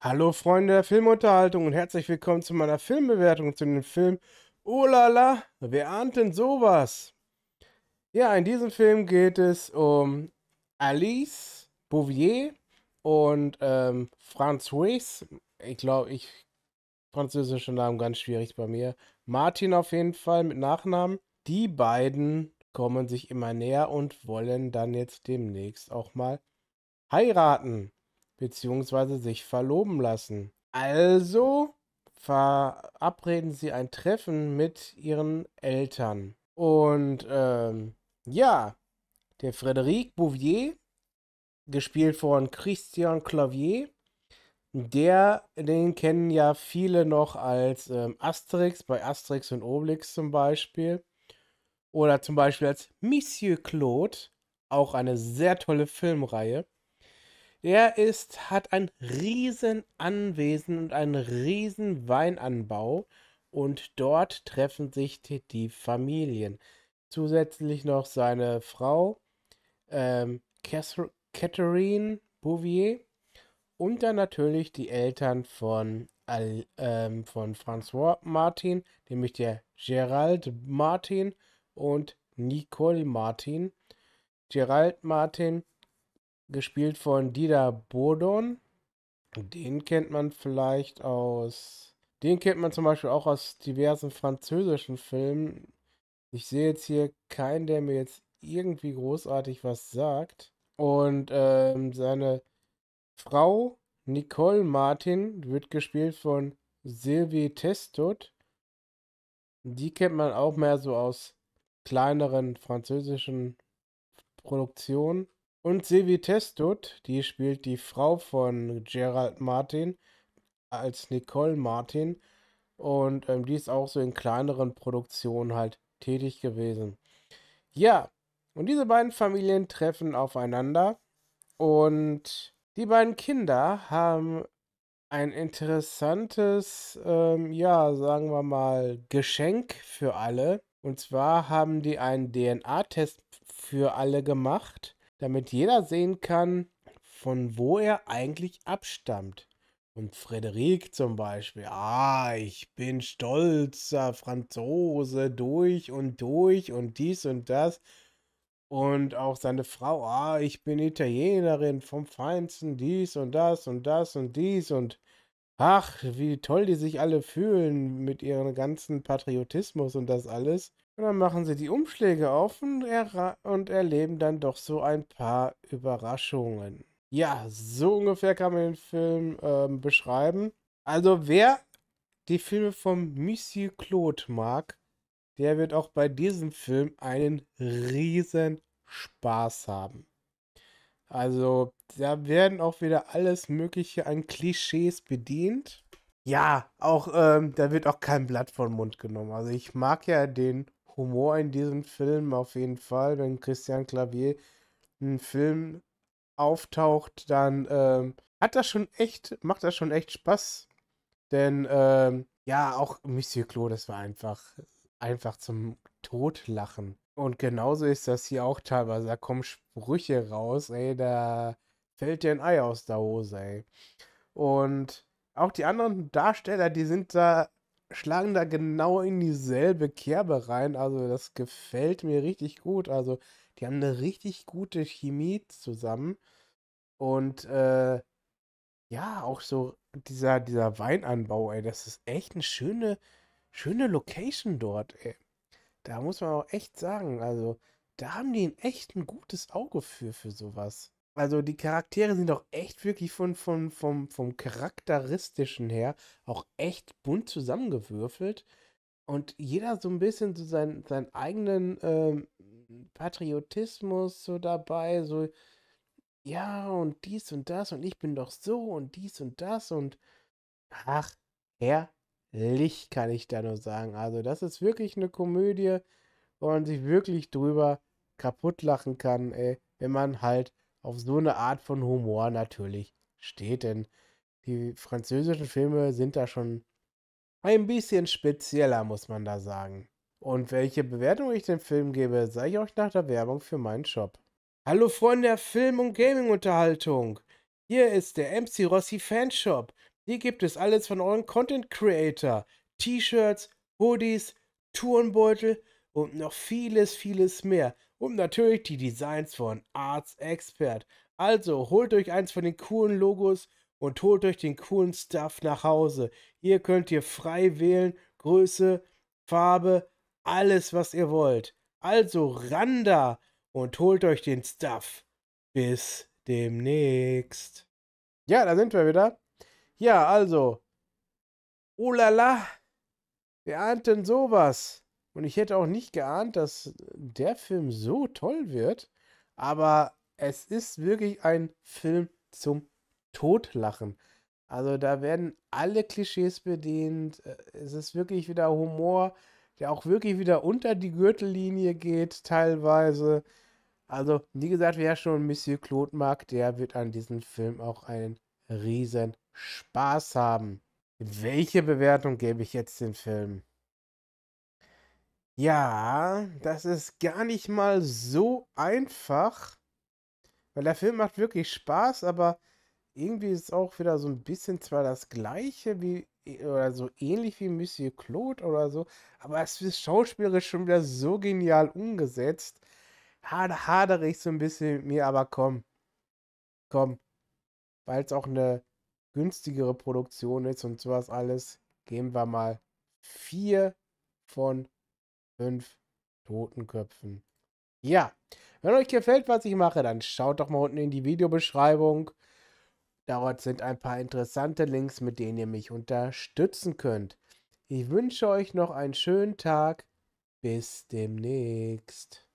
Hallo Freunde der Filmunterhaltung und herzlich willkommen zu meiner Filmbewertung zu dem Film Oh la la, wer ahnt denn sowas? Ja, in diesem Film geht es um Alice Bouvier und ähm, François. Ich glaube, ich französische Namen ganz schwierig bei mir. Martin auf jeden Fall mit Nachnamen. Die beiden kommen sich immer näher und wollen dann jetzt demnächst auch mal heiraten beziehungsweise sich verloben lassen. Also verabreden sie ein Treffen mit ihren Eltern. Und ähm, ja, der Frédéric Bouvier, gespielt von Christian Clavier, der, den kennen ja viele noch als ähm, Asterix, bei Asterix und Obelix zum Beispiel. Oder zum Beispiel als Monsieur Claude, auch eine sehr tolle Filmreihe. Der ist, hat ein riesen Anwesen und einen riesen Weinanbau und dort treffen sich die Familien. Zusätzlich noch seine Frau, ähm, Catherine Bouvier und dann natürlich die Eltern von, ähm, von François Martin, nämlich der Gerald Martin und Nicole Martin. Gerald Martin, gespielt von Dida Bourdon. Den kennt man vielleicht aus. Den kennt man zum Beispiel auch aus diversen französischen Filmen. Ich sehe jetzt hier keinen, der mir jetzt irgendwie großartig was sagt. Und ähm, seine Frau Nicole Martin wird gespielt von Sylvie Testot. Die kennt man auch mehr so aus kleineren französischen Produktion. Und Sylvie Testut, die spielt die Frau von Gerald Martin als Nicole Martin. Und ähm, die ist auch so in kleineren Produktionen halt tätig gewesen. Ja, und diese beiden Familien treffen aufeinander. Und die beiden Kinder haben ein interessantes, ähm, ja, sagen wir mal, Geschenk für alle. Und zwar haben die einen DNA-Test für alle gemacht, damit jeder sehen kann, von wo er eigentlich abstammt. Und Frederik zum Beispiel, ah, ich bin stolzer Franzose durch und durch und dies und das. Und auch seine Frau, ah, ich bin Italienerin vom Feinsten, dies und das und das und dies und ach, wie toll die sich alle fühlen mit ihrem ganzen Patriotismus und das alles. Und dann machen sie die Umschläge auf und, und erleben dann doch so ein paar Überraschungen. Ja, so ungefähr kann man den Film ähm, beschreiben. Also wer die Filme von Monsieur Claude mag, der wird auch bei diesem Film einen riesen Spaß haben. Also da werden auch wieder alles Mögliche an Klischees bedient. Ja, auch ähm, da wird auch kein Blatt vom Mund genommen. Also ich mag ja den Humor in diesem Film auf jeden Fall. Wenn Christian Clavier einen Film auftaucht, dann ähm, hat das schon echt, macht das schon echt Spaß. Denn ähm, ja, auch Monsieur Claude, das war einfach, einfach zum Totlachen. Und genauso ist das hier auch teilweise. Da kommen Sprüche raus, ey, da fällt dir ein Ei aus der Hose, ey. Und auch die anderen Darsteller, die sind da, schlagen da genau in dieselbe Kerbe rein. Also, das gefällt mir richtig gut. Also, die haben eine richtig gute Chemie zusammen. Und äh, ja, auch so dieser, dieser Weinanbau, ey, das ist echt eine schöne, schöne Location dort, ey da muss man auch echt sagen, also da haben die echt ein gutes Auge für, für sowas. Also die Charaktere sind auch echt wirklich von, von, vom, vom Charakteristischen her auch echt bunt zusammengewürfelt. Und jeder so ein bisschen so sein, seinen eigenen ähm, Patriotismus so dabei, so, ja, und dies und das, und ich bin doch so, und dies und das, und ach, herrlich Licht, kann ich da nur sagen. Also, das ist wirklich eine Komödie, wo man sich wirklich drüber kaputt lachen kann, ey, wenn man halt auf so eine Art von Humor natürlich steht. Denn die französischen Filme sind da schon ein bisschen spezieller, muss man da sagen. Und welche Bewertung ich dem Film gebe, sage ich euch nach der Werbung für meinen Shop. Hallo Freunde der Film- und Gaming-Unterhaltung. Hier ist der MC Rossi Fanshop hier gibt es alles von euren Content Creator. T-Shirts, Hoodies, Turnbeutel und noch vieles, vieles mehr. Und natürlich die Designs von Arts Expert. Also holt euch eins von den coolen Logos und holt euch den coolen Stuff nach Hause. Hier könnt ihr frei wählen, Größe, Farbe, alles, was ihr wollt. Also ran da und holt euch den Stuff. Bis demnächst. Ja, da sind wir wieder. Ja, also. Oh la la. Wer ahnt denn sowas? Und ich hätte auch nicht geahnt, dass der Film so toll wird. Aber es ist wirklich ein Film zum Totlachen. Also da werden alle Klischees bedient. Äh, es ist wirklich wieder Humor, der auch wirklich wieder unter die Gürtellinie geht teilweise. Also wie gesagt, wer schon Monsieur Claude mag, der wird an diesem Film auch einen riesen Spaß haben. Welche Bewertung gebe ich jetzt dem Film? Ja, das ist gar nicht mal so einfach, weil der Film macht wirklich Spaß, aber irgendwie ist es auch wieder so ein bisschen zwar das gleiche wie äh, oder so ähnlich wie Monsieur Claude oder so, aber es ist schauspielerisch schon wieder so genial umgesetzt. Hadere ich so ein bisschen mit mir, aber komm, komm, weil es auch eine günstigere Produktion ist und sowas alles, geben wir mal vier von fünf Totenköpfen. Ja, wenn euch gefällt, was ich mache, dann schaut doch mal unten in die Videobeschreibung. Dort sind ein paar interessante Links, mit denen ihr mich unterstützen könnt. Ich wünsche euch noch einen schönen Tag. Bis demnächst.